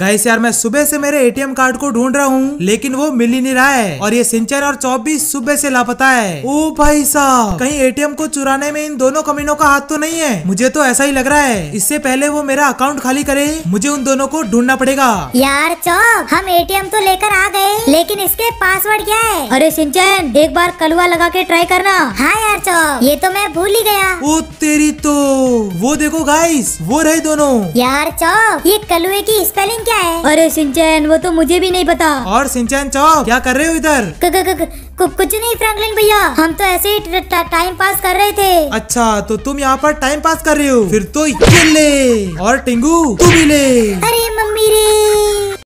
guys यार मैं सुबह से मेरे एटीएम कार्ड को ढूंढ रहा हूँ लेकिन वो मिल ही नहीं रहा है और ये सिंचन और चौबीस भी सुबह से लापता है ओ भाई साहब कहीं एटीएम को चुराने में इन दोनों कमीनों का हाथ तो नहीं है मुझे तो ऐसा ही लग रहा है इससे पहले वो मेरा अकाउंट खाली करे मुझे उन दोनों को ढूंढना पड़ेगा यार चौब हम एटीएम तो लेकर आ गए लेकिन इसके पासवर्ड क्या है अरे सिंचन एक बार कलुआ लगा के ट्राई करना हाँ यार चौब ये तो मैं भूल ही गया वो तेरी तो वो देखो गाइस वो रहे दोनों यार चौब ये कलुए की स्पेलिंग क्या है अरे सिंचैन वो तो मुझे भी नहीं पता और सिंचैन चौक क्या कर रहे हो इधर कुछ नहीं फ्रैंकलिन भैया हम तो ऐसे ही टाइम पास कर रहे थे अच्छा तो तुम यहाँ पर टाइम पास कर रहे हो फिर तो ये ले और टिंगू भी ले अरे